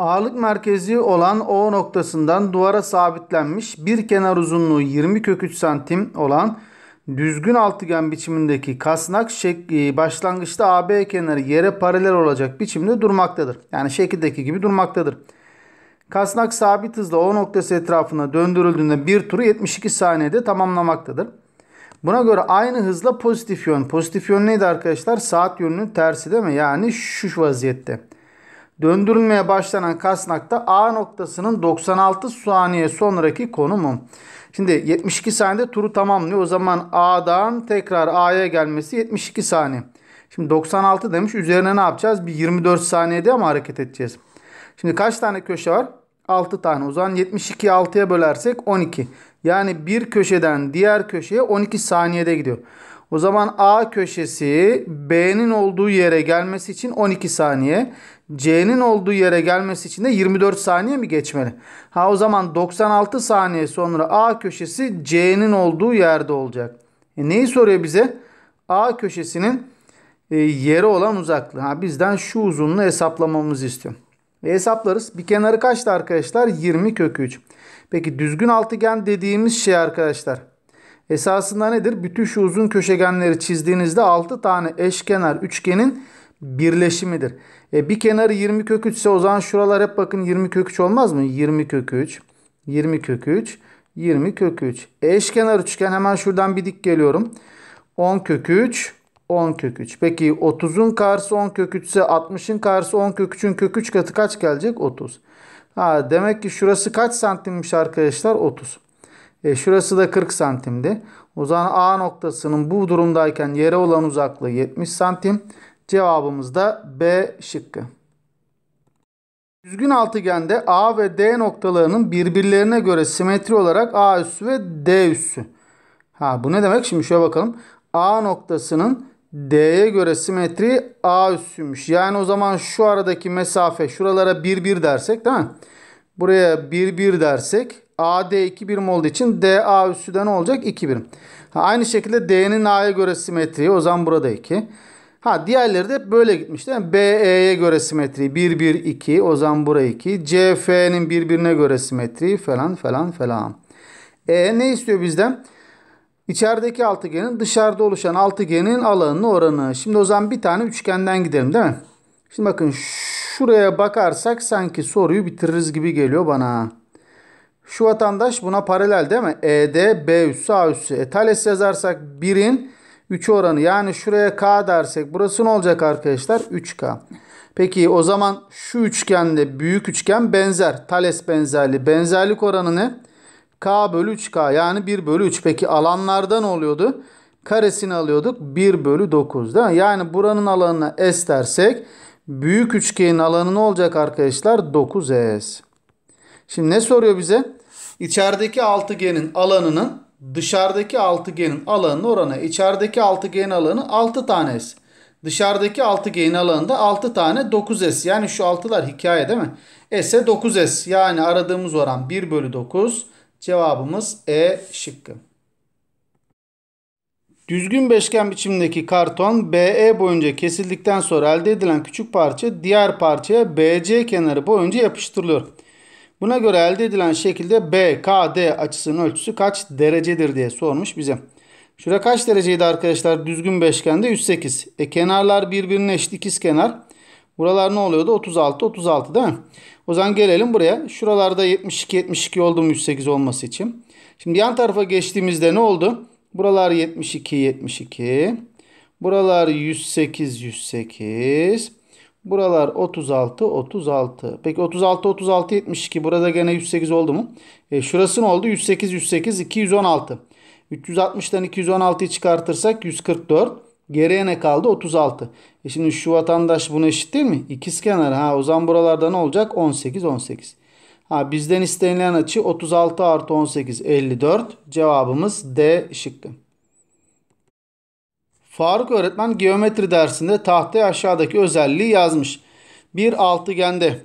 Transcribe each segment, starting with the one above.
Ağırlık merkezi olan O noktasından duvara sabitlenmiş bir kenar uzunluğu 20 köküç santim olan düzgün altıgen biçimindeki kasnak şekli e, başlangıçta AB kenarı yere paralel olacak biçimde durmaktadır. Yani şekildeki gibi durmaktadır. Kasnak sabit hızla O noktası etrafında döndürüldüğünde bir turu 72 saniyede tamamlamaktadır. Buna göre aynı hızla pozitif yön. Pozitif yön neydi arkadaşlar? Saat yönünün tersi değil mi? Yani şu vaziyette döndürülmeye başlanan kasnakta A noktasının 96 saniye sonraki konumu. Şimdi 72 saniyede turu tamamlıyor. O zaman A'dan tekrar A'ya gelmesi 72 saniye. Şimdi 96 demiş. Üzerine ne yapacağız? Bir 24 saniyede ama hareket edeceğiz. Şimdi kaç tane köşe var? 6 tane. O zaman 72'yi 6'ya bölersek 12. Yani bir köşeden diğer köşeye 12 saniyede gidiyor. O zaman A köşesi B'nin olduğu yere gelmesi için 12 saniye. C'nin olduğu yere gelmesi için de 24 saniye mi geçmeli? Ha o zaman 96 saniye sonra A köşesi C'nin olduğu yerde olacak. E neyi soruyor bize? A köşesinin e, yere olan uzaklığı. Ha, bizden şu uzunluğu hesaplamamızı istiyor. Ve hesaplarız. Bir kenarı kaçtı arkadaşlar? 20 kök 3. Peki düzgün altıgen dediğimiz şey arkadaşlar Esasında nedir? Bütün şu uzun köşegenleri çizdiğinizde 6 tane eşkenar üçgenin birleşimidir. E, bir kenarı 20 kök 3 ise o zaman şuralar hep bakın 20 kök 3 olmaz mı? 20 kök 3, 20 kök 3, 20 kök 3. E, eşkenar üçgen hemen şuradan bir dik geliyorum. 10 kök 3, 10 kök 3. Peki 30'un karşısı 10 kök 3 ise 60'ın karşısı 10 kök 3'ün kök 3 katı kaç gelecek? 30. Ha, demek ki şurası kaç santimmiş arkadaşlar? 30. E, şurası da 40 santimdi. O zaman A noktasının bu durumdayken yere olan uzaklığı 70 santim. Cevabımız da B şıkkı. Düzgün altıgende A ve D noktalarının birbirlerine göre simetri olarak A üssü ve D üssü. Ha bu ne demek? Şimdi şöyle bakalım. A noktasının D'ye göre simetri A üssüymüş. Yani o zaman şu aradaki mesafe şuralara 1 1 dersek değil mi? Buraya 1 1 dersek AD 2 birim olduğu için DA üssü de ne olacak? 2 birim. Ha, aynı şekilde D'nin A'ya göre simetriği. O zaman burada 2. Ha diğerleri de hep böyle gitmişti. Yani BE'ye göre simetri 1 1 2 o zaman buraya 2. CF'nin birbirine göre simetri falan falan falan. E ne istiyor bizden? İçerideki altıgenin dışarıda oluşan altıgenin alanının oranı. Şimdi o zaman bir tane üçgenden gidelim değil mi? Şimdi bakın şuraya bakarsak sanki soruyu bitiririz gibi geliyor bana. Şu vatandaş buna paralel değil mi? ED B üssü A üssü. E, Thales yazarsak 1'in 3 oranı. Yani şuraya K dersek burası ne olacak arkadaşlar? 3K. Peki o zaman şu üçgende büyük üçgen benzer. Thales benzerliği. Benzerlik oranı ne? K bölü 3K yani 1 bölü 3. Peki alanlardan oluyordu. Karesini alıyorduk 1 bölü 9 değil mi? Yani buranın alanına S dersek büyük üçgenin alanı ne olacak arkadaşlar? 9S. Şimdi ne soruyor bize? içerideki altıgenin alanının dışarıdaki altıgenin alanının oranı. İçerideki altıgenin alanı 6 tane S. Dışarıdaki altıgenin alanında 6 tane 9S. Yani şu altılar hikaye değil mi? S'e 9S. Yani aradığımız oran 1 bölü 9. Cevabımız E şıkkı. Düzgün beşgen biçimindeki karton BE boyunca kesildikten sonra elde edilen küçük parça diğer parçaya BC kenarı boyunca yapıştırılıyor. Buna göre elde edilen şekilde BKD açısının ölçüsü kaç derecedir diye sormuş bize. Şura kaç dereceydi arkadaşlar? Düzgün beşgende 108. E kenarlar birbirine eşit ikiz kenar. Buralar ne oluyordu? 36 36 değil mi? O zaman gelelim buraya. Şuralarda 72 72 oldu mu 108 olması için. Şimdi yan tarafa geçtiğimizde ne oldu? Buralar 72 72. Buralar 108 108. Buralar 36, 36. Peki 36, 36, 72. Burada gene 108 oldu mu? E, şurası ne oldu? 108, 108, 216. 360'tan 216'yı çıkartırsak 144. Geriye ne kaldı? 36. E şimdi şu vatandaş bunu eşit değil mi? İkiz kenar. Ha o zaman buralarda ne olacak? 18, 18. Ha bizden istenilen açı 36 artı 18, 54. Cevabımız D şıkkı. Faruk öğretmen geometri dersinde tahtaya aşağıdaki özelliği yazmış. Bir altıgende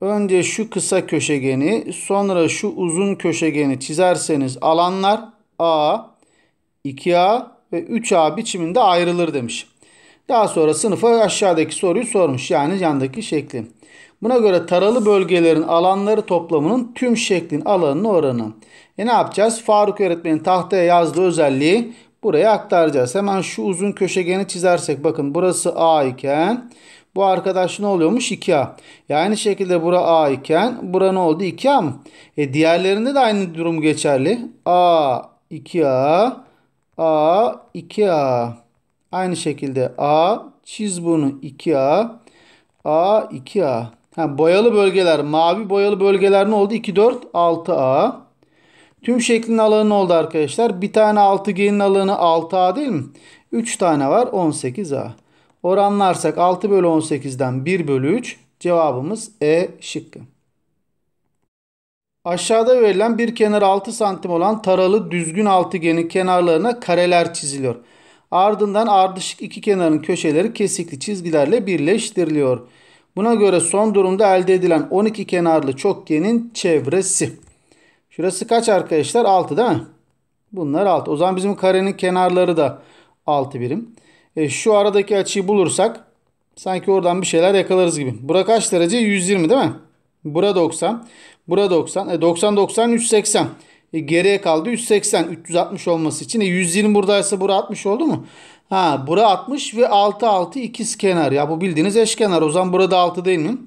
önce şu kısa köşegeni sonra şu uzun köşegeni çizerseniz alanlar A, 2A ve 3A biçiminde ayrılır demiş. Daha sonra sınıfa aşağıdaki soruyu sormuş. Yani yandaki şekli. Buna göre taralı bölgelerin alanları toplamının tüm şeklin alanının oranı. E ne yapacağız? Faruk öğretmenin tahtaya yazdığı özelliği buraya aktaracağız. Hemen şu uzun köşegeni çizersek bakın burası A iken bu arkadaş ne oluyormuş? 2A. Yani aynı şekilde bura A iken bura ne oldu? 2A mı? E diğerlerinde de aynı durum geçerli. A 2A A 2A Aynı şekilde A çiz bunu 2A A 2A. Ha, boyalı bölgeler mavi boyalı bölgeler ne oldu? 2 4 6A Tüm şeklin alanı ne oldu arkadaşlar. Bir tane altıgenin alanı 6A değil mi? 3 tane var 18A. Oranlarsak 6 bölü 18'den 1 bölü 3 cevabımız E şıkkı. Aşağıda verilen bir kenar 6 santim olan taralı düzgün altıgenin kenarlarına kareler çiziliyor. Ardından ardışık iki kenarın köşeleri kesikli çizgilerle birleştiriliyor. Buna göre son durumda elde edilen 12 kenarlı çokgenin çevresi. Şurası kaç arkadaşlar? 6 değil mi? Bunlar 6. O zaman bizim karenin kenarları da 6 birim. E, şu aradaki açıyı bulursak sanki oradan bir şeyler yakalarız gibi. Bura kaç derece? 120 değil mi? Bura 90. Bura 90. E, 90 90 180. E, geriye kaldı 180. 360 olması için. E, 120 buradaysa bura 60 oldu mu? Ha bura 60 ve 6 6 ikiz kenar. Ya bu bildiğiniz eşkenar. O zaman burada 6 değil mi?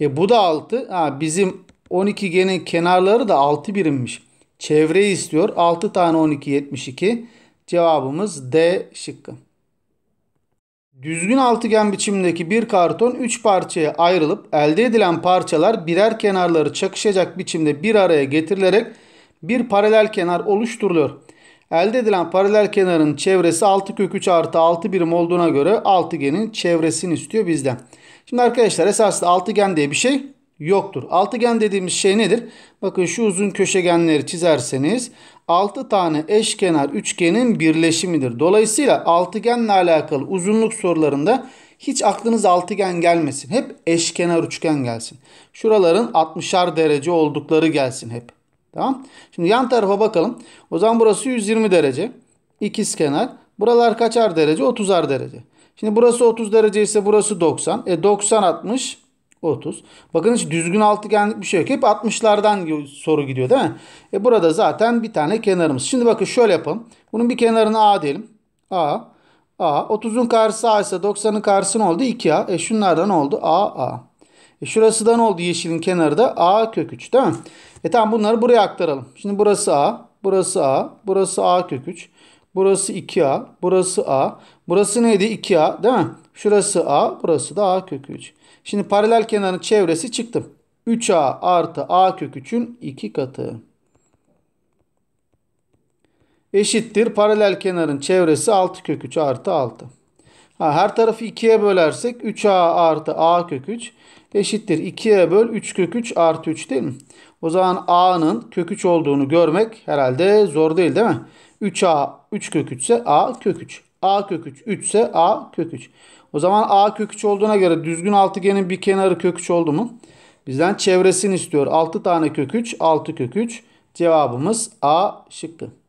E, bu da 6. Ha, bizim 12G'nin kenarları da 6 birimmiş. Çevreyi istiyor. 6 tane 12 72. Cevabımız D şıkkı. Düzgün altıgen biçimindeki bir karton 3 parçaya ayrılıp elde edilen parçalar birer kenarları çakışacak biçimde bir araya getirilerek bir paralel kenar oluşturuluyor. Elde edilen paralel kenarın çevresi 6 kök 3 artı 6 birim olduğuna göre altıgenin çevresini istiyor bizden. Şimdi arkadaşlar esasında altıgen diye bir şey yoktur. Altıgen dediğimiz şey nedir? Bakın şu uzun köşegenleri çizerseniz 6 tane eşkenar üçgenin birleşimidir. Dolayısıyla altıgenle alakalı uzunluk sorularında hiç aklınız altıgen gelmesin. Hep eşkenar üçgen gelsin. Şuraların 60'ar derece oldukları gelsin hep. Tamam. Şimdi yan tarafa bakalım. O zaman burası 120 derece. İkizkenar. Buralar kaçar derece? 30'ar derece. Şimdi burası 30 derece ise burası 90. E 90 60 30. Bakın hiç düzgün altıgenlik bir şey yok. Hep 60'lardan soru gidiyor değil mi? E burada zaten bir tane kenarımız. Şimdi bakın şöyle yapalım. Bunun bir kenarını A diyelim. A. A. 30'un karşısı A ise 90'ın karşısı ne oldu? 2A. E şunlardan oldu? A. A. E şurası da ne oldu? Yeşilin kenarı da A kök 3 değil mi? E tamam bunları buraya aktaralım. Şimdi burası A. Burası A. Burası A kök 3. Burası 2A. Burası A. Burası neydi? 2A değil mi? Şurası A, burası da A kök 3. Şimdi paralel kenarın çevresi çıktım. 3A artı A kök 3'ün 2 katı. Eşittir paralel kenarın çevresi 6 kök 3 artı 6. Ha, her tarafı 2'ye bölersek 3A artı A kök 3 eşittir 2'ye böl 3 kök 3 artı 3 değil mi? O zaman A'nın kök 3 olduğunu görmek herhalde zor değil değil mi? 3A 3 kök 3 ise A kök 3. A kök 3 3 ise A kök 3. O zaman A kök 3 olduğuna göre düzgün altıgenin bir kenarı kök 3 oldu mu? Bizden çevresini istiyor. 6 tane kök 3, 6 kök 3. Cevabımız A şıkkı.